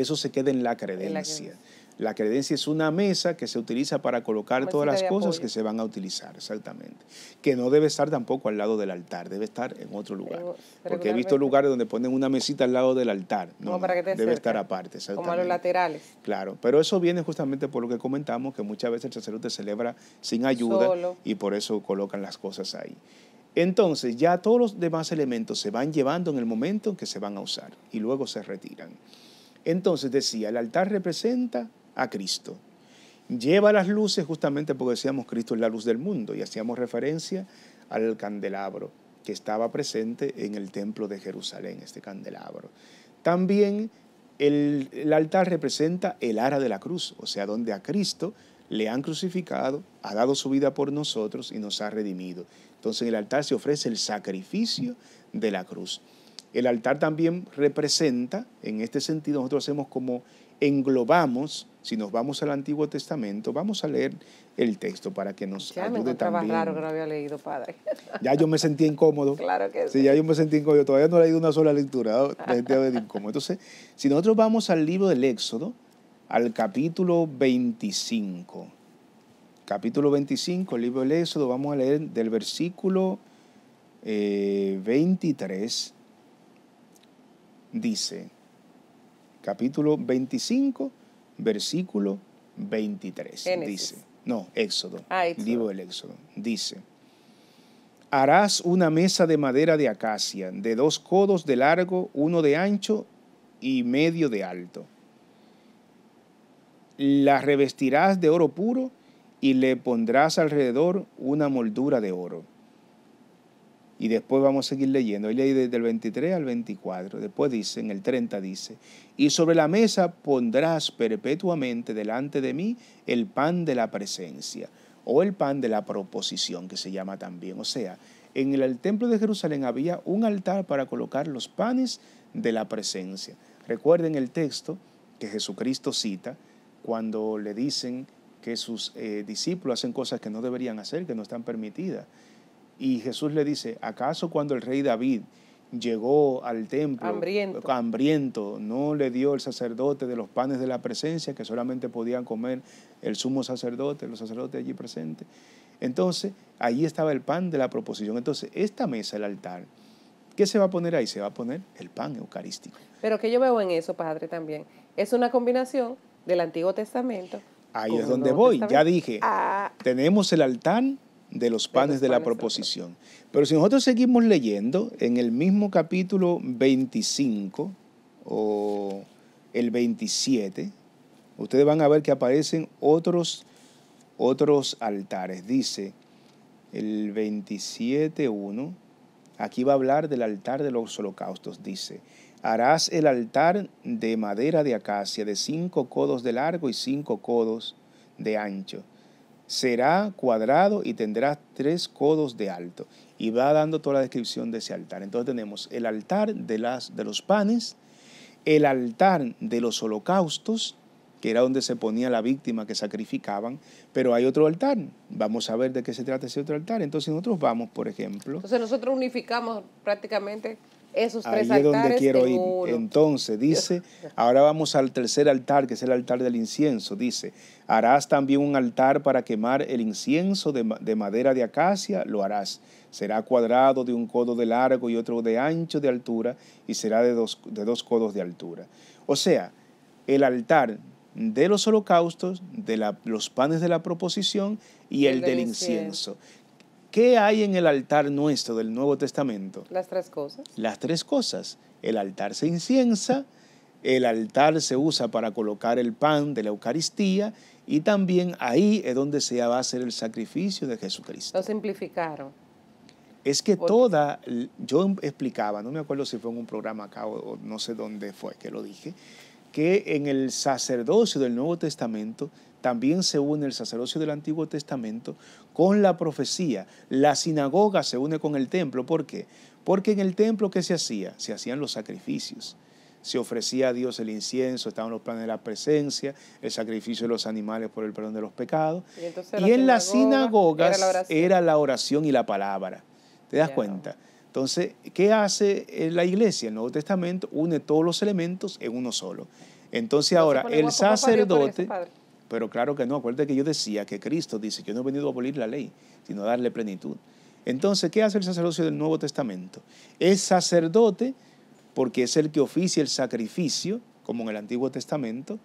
Eso se queda en la credencia. la, credencia es una mesa que se utiliza para colocar todas las cosas que se van a utilizar, exactamente. Que no debe estar tampoco al lado del altar, debe estar en otro lugar. Porque he visto lugares donde ponen una mesita al lado del altar. No, debe estar aparte, exactamente. Como a los laterales. Claro, pero eso viene justamente por lo que comentamos, que muchas veces el sacerdote celebra sin ayuda y por eso colocan las cosas ahí. Entonces ya todos los demás elementos se van llevando en el momento en que se van a usar y luego se retiran. Entonces decía, el altar representa a Cristo. Lleva las luces justamente porque decíamos Cristo es la luz del mundo y hacíamos referencia al candelabro que estaba presente en el templo de Jerusalén, este candelabro. También el, el altar representa el ara de la cruz, o sea, donde a Cristo le han crucificado, ha dado su vida por nosotros y nos ha redimido. Entonces en el altar se ofrece el sacrificio de la cruz. El altar también representa, en este sentido nosotros hacemos como englobamos, si nos vamos al Antiguo Testamento, vamos a leer el texto para que nos ya me también. raro que no había leído, padre. Ya yo me sentí incómodo. Claro que sí. sí. ya yo me sentí incómodo. Todavía no he leído una sola lectura, me incómodo. Entonces, si nosotros vamos al libro del Éxodo, al capítulo 25, capítulo 25, el libro del Éxodo, vamos a leer del versículo 23 eh, dice, capítulo 25, versículo 23. Dice, no, Éxodo, ah, digo el Éxodo, dice, harás una mesa de madera de acacia, de dos codos de largo, uno de ancho y medio de alto. La revestirás de oro puro y le pondrás alrededor una moldura de oro y después vamos a seguir leyendo. y leí desde el 23 al 24. Después dice, en el 30 dice, y sobre la mesa pondrás perpetuamente delante de mí el pan de la presencia o el pan de la proposición que se llama también. O sea, en el templo de Jerusalén había un altar para colocar los panes de la presencia. Recuerden el texto que Jesucristo cita cuando le dicen que sus eh, discípulos hacen cosas que no deberían hacer, que no están permitidas. Y Jesús le dice, ¿acaso cuando el rey David llegó al templo hambriento. no le dio el sacerdote de los panes de la presencia, que solamente podían comer el sumo sacerdote, los sacerdotes allí presentes. Entonces, allí estaba el pan de la proposición. Entonces, esta mesa, el altar, ¿qué se va a poner ahí? Se va a poner el pan eucarístico. Pero que yo veo en eso, Padre, también, es una combinación del Antiguo Testamento. Ahí es donde voy, ya dije, ah. tenemos el altar de los panes de la proposición. Pero si nosotros seguimos leyendo en el mismo capítulo 25 o el 27, ustedes van a ver que aparecen otros, otros altares. Dice el 27.1, aquí va a hablar del altar de los holocaustos, dice. Harás el altar de madera de acacia de cinco codos de largo y cinco codos de ancho será cuadrado y tendrá tres codos de alto. Y va dando toda la descripción de ese altar. Entonces tenemos el altar de, las, de los panes, el altar de los holocaustos, que era donde se ponía la víctima que sacrificaban, pero hay otro altar. Vamos a ver de qué se trata ese otro altar. Entonces nosotros vamos, por ejemplo. Entonces nosotros unificamos prácticamente esos tres Ahí es donde quiero ir. Entonces, dice, ahora vamos al tercer altar, que es el altar del incienso. Dice, harás también un altar para quemar el incienso de, madera de acacia, lo harás. Será cuadrado de un codo de largo y otro de ancho de altura, y será de dos, de dos codos de altura. O sea, el altar de los holocaustos, de los panes de la proposición y el, del incienso ¿Qué hay en el altar nuestro del Nuevo Testamento? Las tres cosas. Las tres cosas. El altar se inciensa, el altar se usa para colocar el pan de la Eucaristía y también ahí es donde se va a hacer el sacrificio de Jesucristo. Lo simplificaron. Es que toda, yo explicaba, no me acuerdo si fue en un programa acá o no sé dónde fue que lo dije, que en el sacerdocio del Nuevo Testamento también se une el sacerdocio del Antiguo Testamento con la profecía. La sinagoga se une con el templo. ¿Por qué? Porque en el templo ¿qué se hacía? Se hacían los sacrificios. Se ofrecía a Dios el incienso, estaban los planes de la presencia, el sacrificio de los animales por el perdón de los pecados. Y, en las sinagogas era la, oración y la palabra. ¿Te das cuenta? Entonces, ¿qué hace eh, la iglesia? El Nuevo Testamento une todos los elementos en uno solo. Entonces ahora el sacerdote... Pero claro que no, acuérdate que yo decía que Cristo dice, yo no he venido a abolir la ley, sino a darle plenitud. Entonces, ¿qué hace el sacerdocio del Nuevo Testamento? Es sacerdote porque es el que oficia el sacrificio, como en el Antiguo Testamento.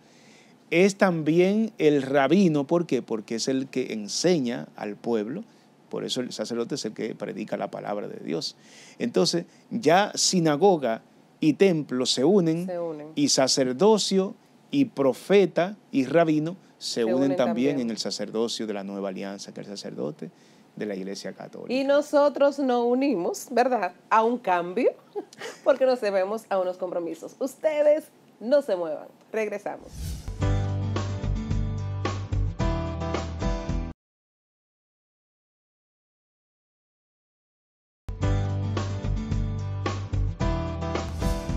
Es también el rabino, ¿por qué? Porque es el que enseña al pueblo. Por eso el sacerdote es el que predica la palabra de Dios. Entonces, ya sinagoga y templo se unen, y sacerdocio y profeta y rabino se, unen, también, en el sacerdocio de la nueva alianza, que es el sacerdote de la Iglesia Católica. Y nosotros nos unimos, ¿verdad?, a un cambio, porque nos debemos a unos compromisos. Ustedes no se muevan. Regresamos.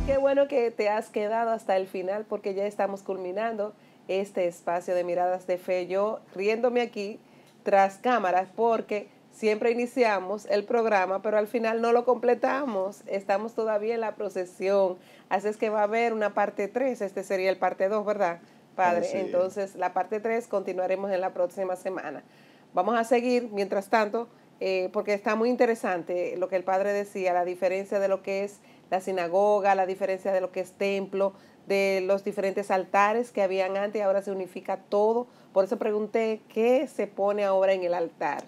Qué bueno que te has quedado hasta el final porque ya estamos culminando este espacio de miradas de fe. Yo riéndome aquí tras cámaras porque siempre iniciamos el programa, pero al final no lo completamos. Estamos todavía en la procesión. Así es que va a haber una parte 3. Este sería el parte 2, ¿verdad, padre? Entonces, la parte 3 continuaremos en la próxima semana. Vamos a seguir, mientras tanto, eh, porque está muy interesante lo que el padre decía, la diferencia de lo que es la sinagoga, la diferencia de lo que es templo, de los diferentes altares que habían antes y ahora se unifica todo. Por eso pregunté qué se pone ahora en el altar.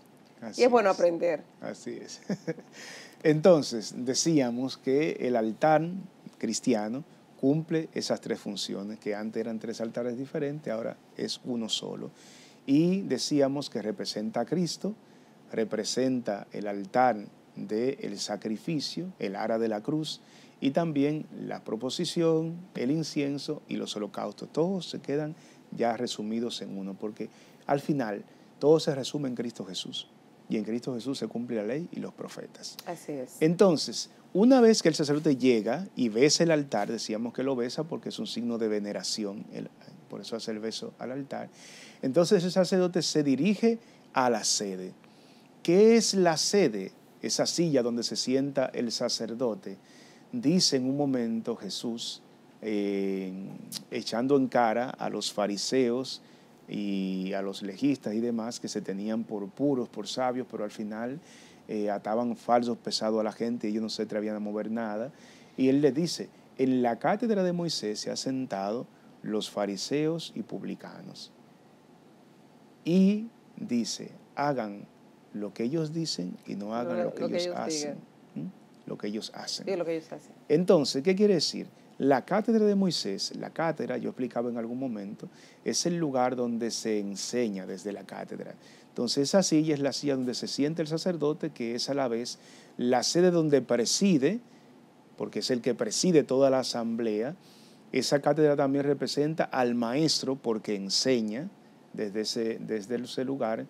y es bueno aprender. Así es. Entonces, decíamos que el altar cristiano cumple esas tres funciones, que antes eran tres altares diferentes, ahora es uno solo. Y decíamos que representa a Cristo, representa el altar del sacrificio, el ara de la cruz, y también la proposición, el incienso y los holocaustos. Todos se quedan ya resumidos en uno, porque al final todo se resume en Cristo Jesús. Y en Cristo Jesús se cumple la ley y los profetas. Así es. Entonces, una vez que el sacerdote llega y besa el altar, decíamos que lo besa porque es un signo de veneración, por eso hace el beso al altar, entonces el sacerdote se dirige a la sede. ¿Qué es la sede? Esa silla donde se sienta el sacerdote dice en un momento Jesús, echando en cara a los fariseos y a los legistas y demás que se tenían por puros, por sabios, pero al final eh, ataban falsos pesados a la gente y ellos no se atrevían a mover nada. Y él les dice, en la cátedra de Moisés se han sentado los fariseos y publicanos. Y dice, hagan lo que ellos dicen y no hagan lo, que, ellos, hacen lo que ellos hacen. lo que ellos hacen. Entonces, ¿qué quiere decir? La cátedra de Moisés, la cátedra, yo explicaba en algún momento, es el lugar donde se enseña desde la cátedra. Entonces esa silla es la silla donde se siente el sacerdote, que es a la vez la sede donde preside, porque es el que preside toda la asamblea. Esa cátedra también representa al maestro porque enseña desde ese, desde ese lugar.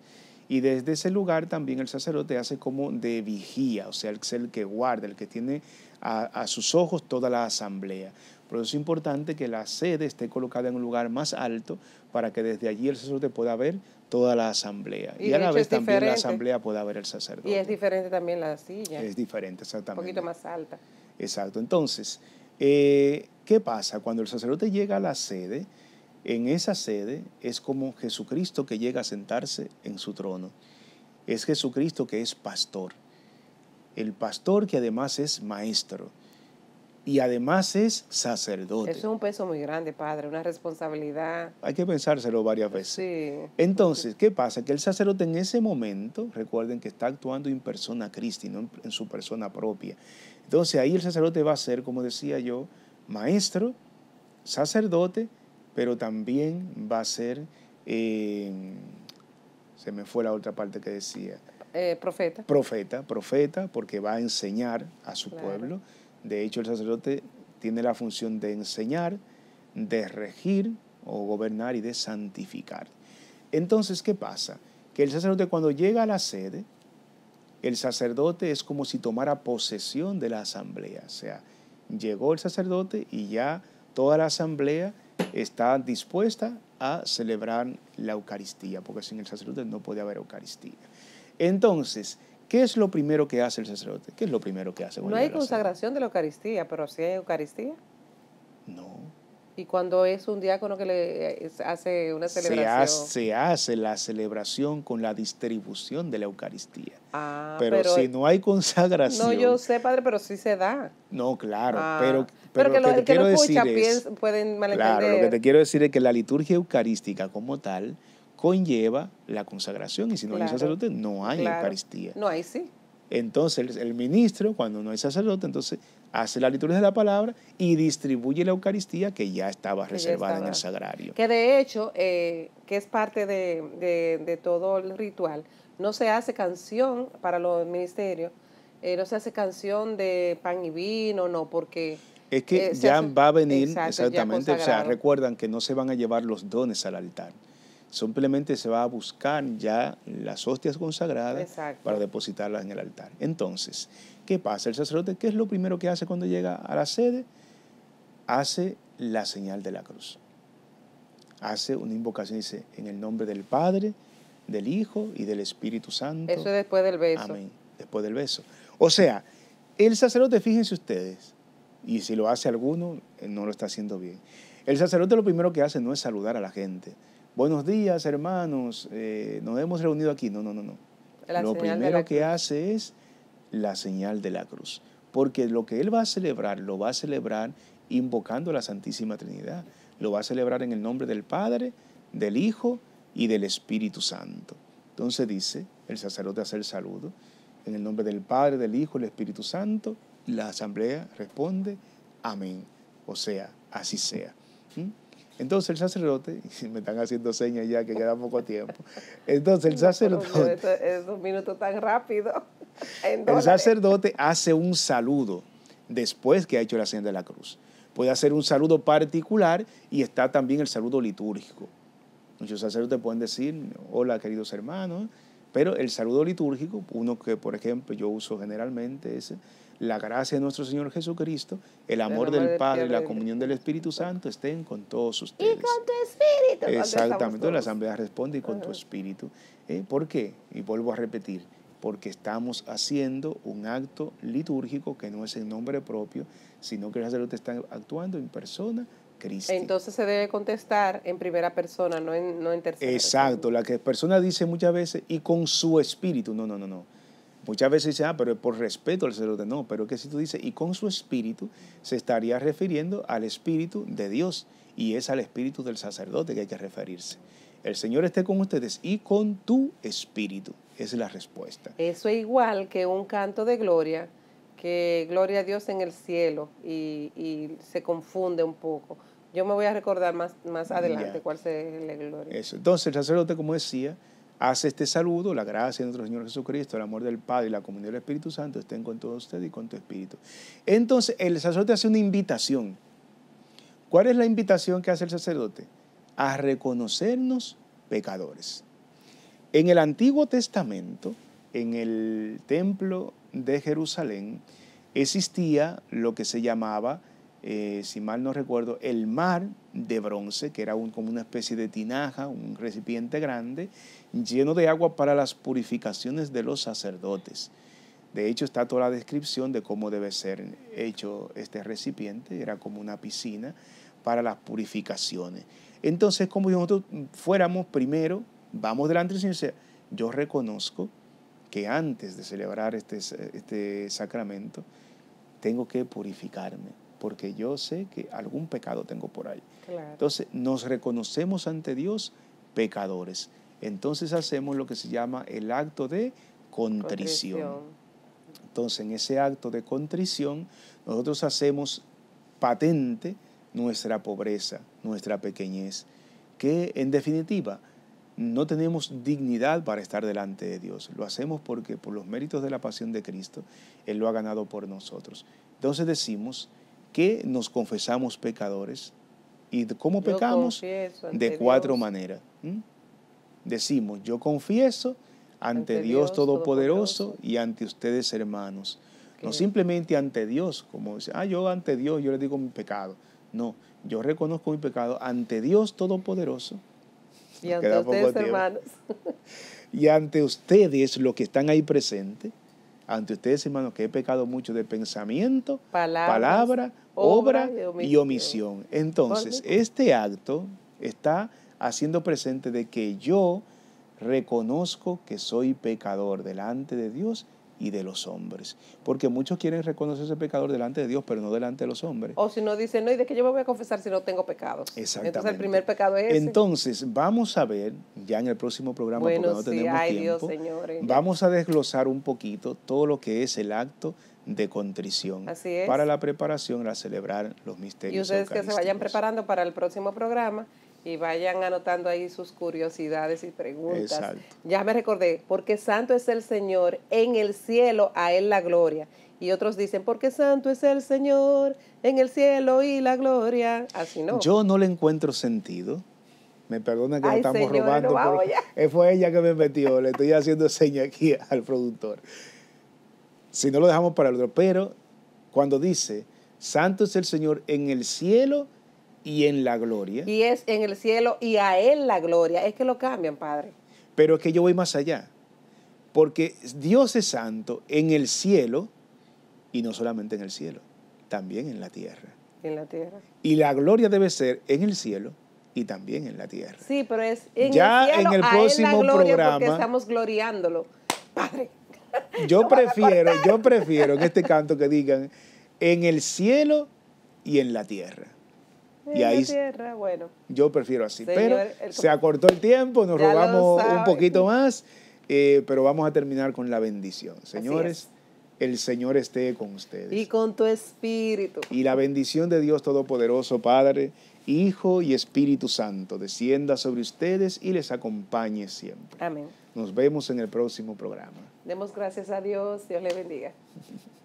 Y desde ese lugar también el sacerdote hace como de vigía, o sea, es el que guarda, el que tiene a, sus ojos toda la asamblea. Por eso es importante que la sede esté colocada en un lugar más alto para que desde allí el sacerdote pueda ver toda la asamblea. Y, a la vez también la asamblea pueda ver el sacerdote. Y es diferente también la silla. Es diferente, exactamente. Un poquito más alta. Exacto. Entonces, eh, ¿qué pasa? Cuando el sacerdote llega a la sede, en esa sede es como Jesucristo que llega a sentarse en su trono. Es Jesucristo que es pastor. El pastor que además es maestro y además es sacerdote. Eso es un peso muy grande, padre, una responsabilidad. Hay que pensárselo varias veces. Sí. Entonces, ¿qué pasa? Que el sacerdote en ese momento, recuerden que está actuando en persona cristi, no en, su persona propia. Entonces ahí el sacerdote va a ser, como decía yo, maestro, sacerdote pero también va a ser, em, se me fue la otra parte que decía. Eh, profeta. Profeta, profeta, porque va a enseñar a su pueblo. De hecho, el sacerdote tiene la función de enseñar, de regir o gobernar y de santificar. Entonces, ¿qué pasa? Que el sacerdote cuando llega a la sede, el sacerdote es como si tomara posesión de la asamblea. O sea, llegó el sacerdote y ya toda la asamblea está dispuesta a celebrar la Eucaristía, porque sin el sacerdote no puede haber Eucaristía. Entonces, ¿qué es lo primero que hace el sacerdote? ¿Qué es lo primero que hace? No hay consagración de la Eucaristía, pero sí hay Eucaristía. No. ¿Y cuando es un diácono que le eh, hace una celebración? Se hace, la celebración con la distribución de la Eucaristía. Ah, pero, pero si no hay consagración. No, yo sé, padre, pero sí se da. No, claro, ah. pero pero, que, lo, que, pueden Claro, lo que te quiero decir es que la liturgia eucarística como tal conlleva la consagración y si no hay sacerdote no hay Eucaristía. No hay, sí. Entonces el ministro, cuando no hay sacerdote, entonces hace la liturgia de la palabra y distribuye la Eucaristía que ya estaba reservada en el sagrario. Que de hecho, eh, que es parte de, todo el ritual, no se hace canción para los ministerios, eh, no se hace canción de pan y vino, no, porque... Es que eh, ya va a venir, exactamente, o sea, recuerdan que no se van a llevar los dones al altar. Simplemente se va a buscar ya las hostias consagradas para depositarlas en el altar. Entonces, ¿qué pasa? El sacerdote, ¿qué es lo primero que hace cuando llega a la sede? Hace la señal de la cruz. Hace una invocación, dice, en el nombre del Padre, del Hijo y del Espíritu Santo. Eso después del beso. Amén, después del beso. O sea, el sacerdote, fíjense ustedes, y si lo hace alguno, eh, no lo está haciendo bien. El sacerdote lo primero que hace no es saludar a la gente. Buenos días, hermanos, eh, nos hemos reunido aquí. No, no, no, no. lo primero que hace es la señal de la cruz. Porque lo que él va a celebrar, lo va a celebrar invocando a la Santísima Trinidad. Lo va a celebrar en el nombre del Padre, del Hijo y del Espíritu Santo. Entonces dice el sacerdote hace el saludo en el nombre del Padre, del Hijo, del Espíritu Santo la asamblea responde, amén. O sea, así sea. Entonces el sacerdote, me están haciendo señas ya que queda poco tiempo, entonces el sacerdote... Es un minutos tan rápido. El sacerdote hace un saludo después que ha hecho la señal de la cruz. Puede hacer un saludo particular y está también el saludo litúrgico. Muchos sacerdotes pueden decir, hola queridos hermanos, pero el saludo litúrgico, uno que por ejemplo yo uso generalmente es la gracia de nuestro Señor Jesucristo, el amor, del, Padre y la comunión del Espíritu Santo estén con todos ustedes. Y con tu espíritu. Exactamente, la asamblea responde y con tu espíritu. ¿eh? ¿Por qué? Y vuelvo a repetir, porque estamos haciendo un acto litúrgico que no es en nombre propio, sino que el sacerdote está actuando en persona entonces se debe contestar en primera persona, no en, no en tercera. Exacto, la que persona dice muchas veces y con su espíritu, no, no, no, no. Muchas veces dice, ah, pero por respeto al sacerdote. No, pero que si tú dices, y con su espíritu, se estaría refiriendo al espíritu de Dios. Y es al espíritu del sacerdote que hay que referirse. El Señor esté con ustedes y con tu espíritu. Es la respuesta. Eso es igual que un canto de gloria, que gloria a Dios en el cielo. Y, y se confunde un poco. Yo me voy a recordar más, más adelante cuál es la gloria. Entonces el sacerdote, como decía, hace este saludo, la gracia de nuestro Señor Jesucristo, el amor del Padre y la comunión del Espíritu Santo estén con todos ustedes y con tu Espíritu. Entonces el sacerdote hace una invitación. ¿Cuál es la invitación que hace el sacerdote? A reconocernos pecadores. En el Antiguo Testamento, en el templo de Jerusalén, existía lo que se llamaba eh, si mal no recuerdo, el mar de bronce, que era como una especie de tinaja, un recipiente grande, lleno de agua para las purificaciones de los sacerdotes. De hecho, está toda la descripción de cómo debe ser hecho este recipiente, era como una piscina para las purificaciones. Entonces, como nosotros fuéramos primero, vamos delante del Señor, yo reconozco que antes de celebrar este, este sacramento, tengo que purificarme porque yo sé que algún pecado tengo por ahí. Entonces nos reconocemos ante Dios pecadores. Entonces hacemos lo que se llama el acto de contrición. Entonces en ese acto de contrición nosotros hacemos patente nuestra pobreza, nuestra pequeñez, que en definitiva no tenemos dignidad para estar delante de Dios. Lo hacemos porque por los méritos de la pasión de Cristo, Él lo ha ganado por nosotros. Entonces decimos, qué nos confesamos pecadores y cómo pecamos de cuatro maneras. Decimos, yo confieso ante, Dios, Todopoderoso, y ante ustedes hermanos. No simplemente ante Dios, como dice, ah, yo ante Dios, yo le digo mi pecado. No, yo reconozco mi pecado ante Dios Todopoderoso. Y ante ustedes, hermanos. y ante ustedes, los que están ahí presentes, ante ustedes, hermanos, que he pecado mucho de pensamiento, palabra, obra, y, omisión. y omisión. Entonces, este acto está haciendo presente de que yo reconozco que soy pecador delante de Dios y de los hombres. Porque muchos quieren reconocerse pecador delante de Dios, pero no delante de los hombres. O si no dicen, no, ¿y de que yo me voy a confesar si no tengo pecados? Exactamente. Entonces el primer pecado es ese. Entonces, vamos a ver, ya en el próximo programa, porque no Dios, señores. vamos a desglosar un poquito todo lo que es el acto de contrición Así para la preparación a celebrar los misterios. Y ustedes que se vayan preparando para el próximo programa y vayan anotando ahí sus curiosidades y preguntas. Ya me recordé, porque santo es el Señor, en el cielo a Él la gloria. Y otros dicen, porque santo es el Señor, en el cielo y la gloria. Así no. Yo no le encuentro sentido. Me perdona que estamos robando. Eh, fue ella que me metió. Le estoy haciendo seña aquí al productor. Si no lo dejamos para el otro. Pero cuando dice, santo es el Señor en el cielo y en la gloria. Y es en el cielo y a Él la gloria. Es que lo cambian, Padre. Pero es que yo voy más allá. Porque Dios es santo en el cielo y no solamente en el cielo, también en la tierra. En la tierra. Y la gloria debe ser en el cielo y también en la tierra. Sí, pero es en ya el cielo, en el próximo programa porque estamos gloriándolo. Padre. Yo prefiero, yo prefiero en este canto que digan en el cielo y en la tierra y ahí yo prefiero así. pero se acortó el tiempo, nos robamos un poquito más, eh, pero vamos a terminar con la bendición. Señores, el Señor esté con ustedes. Y con tu espíritu. Y la bendición de Dios Todopoderoso, Padre, Hijo y Espíritu Santo, descienda sobre ustedes y les acompañe siempre. Amén. Nos vemos en el próximo programa. Demos gracias a Dios. Dios le bendiga.